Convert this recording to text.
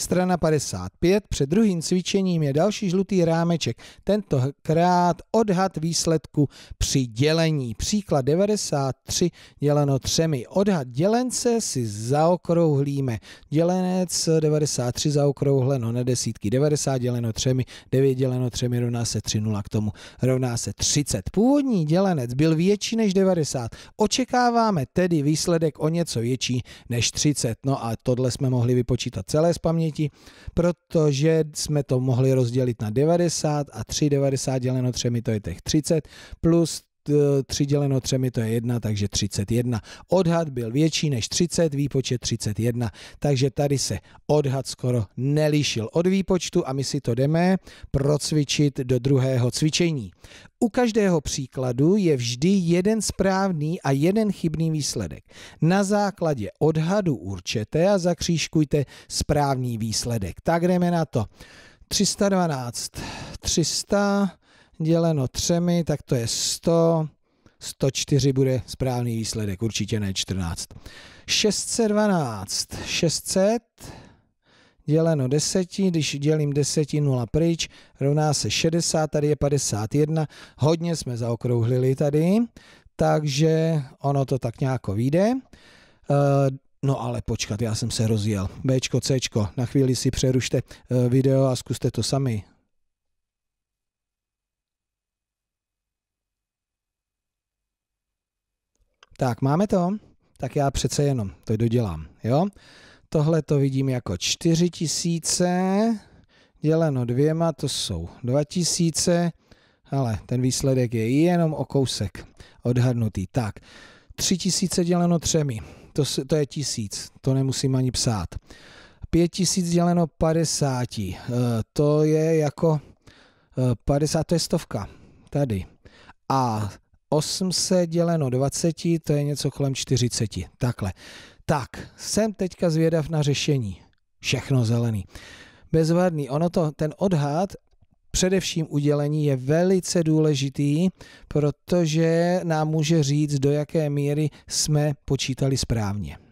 Strana 55, před druhým cvičením je další žlutý rámeček, tentokrát odhad výsledku při dělení. Příklad 93 děleno třemi. Odhad dělence si zaokrouhlíme. Dělenec 93 zaokrouhleno na desítky, 90 děleno třemi. 9 děleno třemi rovná se 3, 0 k tomu rovná se 30. Původní dělenec byl větší než 90. Očekáváme tedy výsledek o něco větší než 30. No a tohle jsme mohli vypočítat celé z paměti paměti, protože jsme to mohli rozdělit na 90 a 3,90 děleno třemi, to je těch 30, plus 3 děleno 3 to je 1, takže 31. Odhad byl větší než 30, výpočet 31, takže tady se odhad skoro nelišil od výpočtu a my si to jdeme procvičit do druhého cvičení. U každého příkladu je vždy jeden správný a jeden chybný výsledek. Na základě odhadu určete a zakřížkujte správný výsledek. Tak jdeme na to. 312, 300, děleno třemi, tak to je 100. 104 bude správný výsledek, určitě ne 14. 612, 600 děleno 10, když dělím 10 nula pryč, rovná se 60, tady je 51, hodně jsme zaokrouhlili tady, takže ono to tak nějako vyjde. Eh, no ale počkat, já jsem se rozjel. Bčko, Cčko, na chvíli si přerušte eh, video a zkuste to sami. Tak, máme to? Tak já přece jenom to dodělám, jo? Tohle to vidím jako 4000 děleno dvěma, to jsou 2000, ale ten výsledek je jenom o kousek odhadnutý. Tak, 3000 děleno třemi, to, to je tisíc, to nemusím ani psát. 5000 děleno 50, eh, to je jako 50, eh, to je stovka, tady. A 800 děleno 20, to je něco kolem 40. Takhle. Tak, jsem teďka zvědav na řešení. Všechno zelený. Bezvadný. Ono to, ten odhad především udělení je velice důležitý, protože nám může říct, do jaké míry jsme počítali správně.